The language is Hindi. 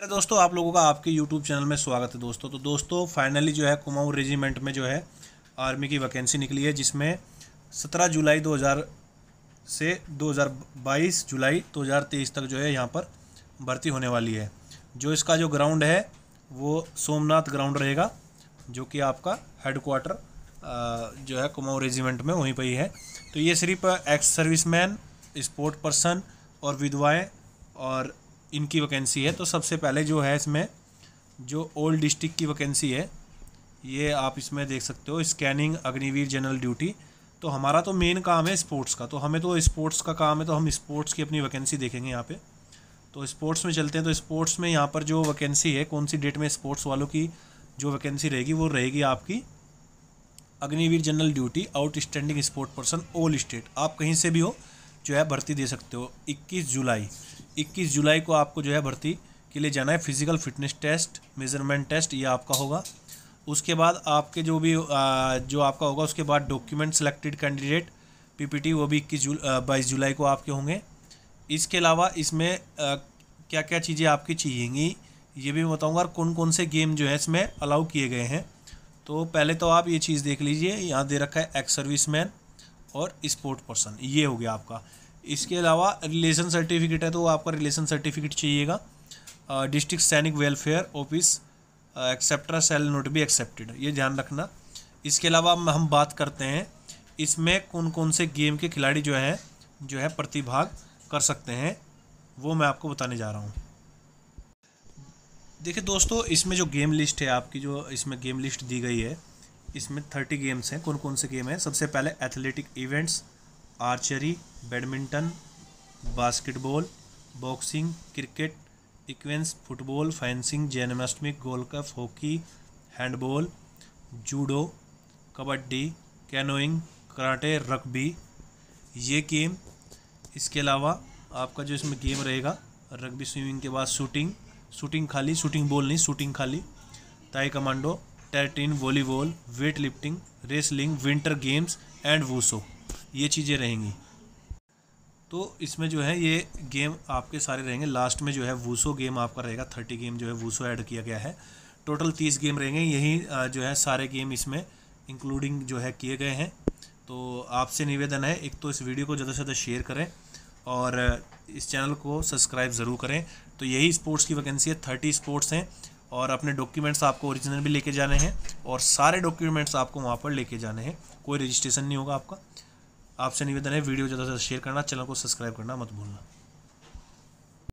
मेरे दोस्तों आप लोगों का आपके यूट्यूब चैनल में स्वागत है दोस्तों तो दोस्तों फाइनली जो है कुमाऊँ रेजिमेंट में जो है आर्मी की वैकेंसी निकली है जिसमें 17 जुलाई 2000 से 2022 जुलाई 2023 तक जो है यहाँ पर भर्ती होने वाली है जो इसका जो ग्राउंड है वो सोमनाथ ग्राउंड रहेगा जो कि आपका हेडकोार्टर जो है कुमाऊँ रेजिमेंट में वहीं पर ही है तो ये सिर्फ एक्स सर्विसमैन स्पोर्ट पर्सन और विधवाएँ और इनकी वैकेंसी है तो सबसे पहले जो है इसमें जो ओल्ड डिस्ट्रिक्ट की वैकेंसी है ये आप इसमें देख सकते हो स्कैनिंग अग्निवीर जनरल ड्यूटी तो हमारा तो मेन काम है स्पोर्ट्स का तो हमें तो स्पोर्ट्स का काम है तो हम स्पोर्ट्स की अपनी वैकेंसी देखेंगे यहाँ पे तो स्पोर्ट्स में चलते हैं तो स्पोर्ट्स में यहाँ पर जो वैकेंसी है कौन सी डेट में स्पोर्ट्स वालों की जो वैकेंसी रहेगी वो रहेगी आपकी Agniveer general duty outstanding sport person all state आप कहीं से भी हो जो है भर्ती दे सकते हो 21 जुलाई 21 जुलाई को आपको जो है भर्ती के लिए जाना है physical fitness test measurement test ये आपका होगा उसके बाद आपके जो भी जो आपका होगा उसके बाद डॉक्यूमेंट सिलेक्टेड कैंडिडेट पीपीटी वो भी इक्कीस जुल बाईस जुलाई को आपके होंगे इसके अलावा इसमें क्या क्या चीज़ें आपकी चाहिएगी ये भी मैं बताऊँगा और कौन कौन से गेम जो है इसमें अलाउ किए गए हैं तो पहले तो आप ये चीज़ देख लीजिए यहाँ दे रखा है एक्स सर्विस मैन और इस्पोर्ट पर्सन ये हो गया आपका इसके अलावा रिलेशन सर्टिफिकेट है तो आपका रिलेशन सर्टिफिकेट चाहिएगा district Sainik welfare office etcetera shall not be accepted ये ध्यान रखना इसके अलावा हम बात करते हैं इसमें कौन कौन से गेम के खिलाड़ी जो हैं जो है प्रतिभाग कर सकते हैं वो मैं आपको बताने जा रहा हूँ देखिए दोस्तों इसमें जो गेम लिस्ट है आपकी जो इसमें गेम लिस्ट दी गई है इसमें थर्टी गेम्स हैं कौन कौन से गेम हैं सबसे पहले athletic events archery badminton basketball boxing cricket इक्वेंस football fencing gymnastics golf hockey handball judo kabaddi canoeing karate rugby ये गेम इसके अलावा आपका जो इसमें गेम रहेगा रग्बी स्विमिंग के बाद शूटिंग शूटिंग खाली शूटिंग बॉल नहीं शूटिंग खाली ताई कमांडो टैटिन volleyball weight lifting wrestling winter games and wushu ये चीज़ें रहेंगी तो इसमें जो है ये गेम आपके सारे रहेंगे लास्ट में जो है वूसो गेम आपका रहेगा थर्टी गेम जो है वूसो ऐड किया गया है टोटल तीस गेम रहेंगे यही जो है सारे गेम इसमें इंक्लूडिंग जो है किए गए हैं तो आपसे निवेदन है एक तो इस वीडियो को ज़्यादा से ज़्यादा शेयर करें और इस चैनल को सब्सक्राइब ज़रूर करें तो यही स्पोर्ट्स की वैकेंसी है थर्टी स्पोर्ट्स हैं और अपने डॉक्यूमेंट्स आपको ओरिजिनल भी लेके जाने हैं और सारे डॉक्यूमेंट्स आपको वहाँ पर लेके जाने हैं कोई रजिस्ट्रेशन नहीं होगा आपका आपसे निवेदन है वीडियो ज़्यादा से ज़्यादा शेयर करना चैनल को सब्सक्राइब करना मत भूलना